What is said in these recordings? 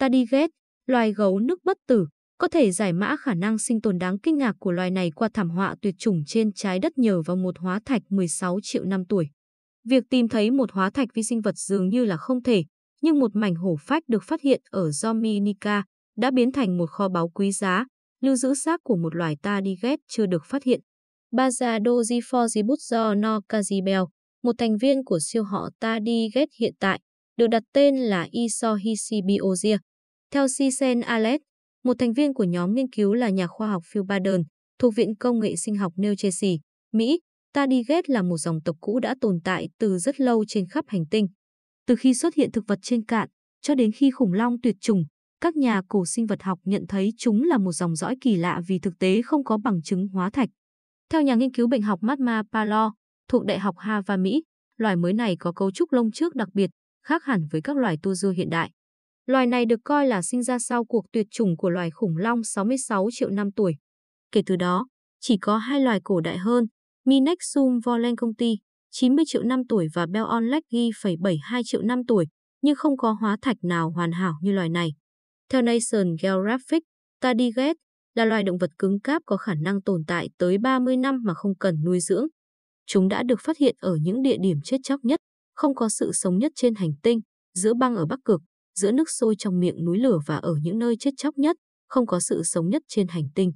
Tadiget, loài gấu nước bất tử, có thể giải mã khả năng sinh tồn đáng kinh ngạc của loài này qua thảm họa tuyệt chủng trên trái đất nhờ vào một hóa thạch 16 triệu năm tuổi. Việc tìm thấy một hóa thạch vi sinh vật dường như là không thể, nhưng một mảnh hổ phách được phát hiện ở Dominica đã biến thành một kho báu quý giá, lưu giữ xác của một loài ta tadiget chưa được phát hiện. Bazadoji Forzibutzo no Kazibel, một thành viên của siêu họ ta tadiget hiện tại, được đặt tên là Isohisibiozia, theo Cisen Alex, một thành viên của nhóm nghiên cứu là nhà khoa học Phil Baden, thuộc Viện Công nghệ Sinh học New Jersey, Mỹ, ta đi ghét là một dòng tộc cũ đã tồn tại từ rất lâu trên khắp hành tinh. Từ khi xuất hiện thực vật trên cạn, cho đến khi khủng long tuyệt chủng, các nhà cổ sinh vật học nhận thấy chúng là một dòng dõi kỳ lạ vì thực tế không có bằng chứng hóa thạch. Theo nhà nghiên cứu bệnh học Matma Palo, thuộc Đại học Harvard Mỹ, loài mới này có cấu trúc lông trước đặc biệt, khác hẳn với các loài tu du hiện đại. Loài này được coi là sinh ra sau cuộc tuyệt chủng của loài khủng long 66 triệu năm tuổi. Kể từ đó, chỉ có hai loài cổ đại hơn, Minexum volenconti 90 triệu năm tuổi và Beornlecgi 72 triệu năm tuổi, nhưng không có hóa thạch nào hoàn hảo như loài này. Theo Nation Geographic, Tardigrade là loài động vật cứng cáp có khả năng tồn tại tới 30 năm mà không cần nuôi dưỡng. Chúng đã được phát hiện ở những địa điểm chết chóc nhất, không có sự sống nhất trên hành tinh, giữa băng ở Bắc Cực giữa nước sôi trong miệng núi lửa và ở những nơi chết chóc nhất, không có sự sống nhất trên hành tinh.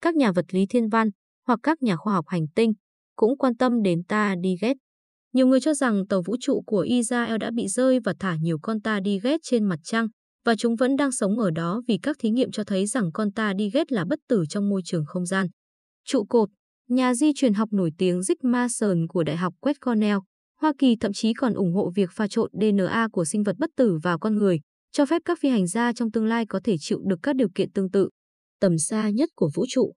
Các nhà vật lý thiên văn hoặc các nhà khoa học hành tinh cũng quan tâm đến ta đi ghét. Nhiều người cho rằng tàu vũ trụ của Israel đã bị rơi và thả nhiều con ta đi ghét trên mặt trăng, và chúng vẫn đang sống ở đó vì các thí nghiệm cho thấy rằng con ta đi ghét là bất tử trong môi trường không gian. Trụ cột, nhà di truyền học nổi tiếng Dick Mason của Đại học West Cornell, Hoa Kỳ thậm chí còn ủng hộ việc pha trộn DNA của sinh vật bất tử vào con người, cho phép các phi hành gia trong tương lai có thể chịu được các điều kiện tương tự. Tầm xa nhất của vũ trụ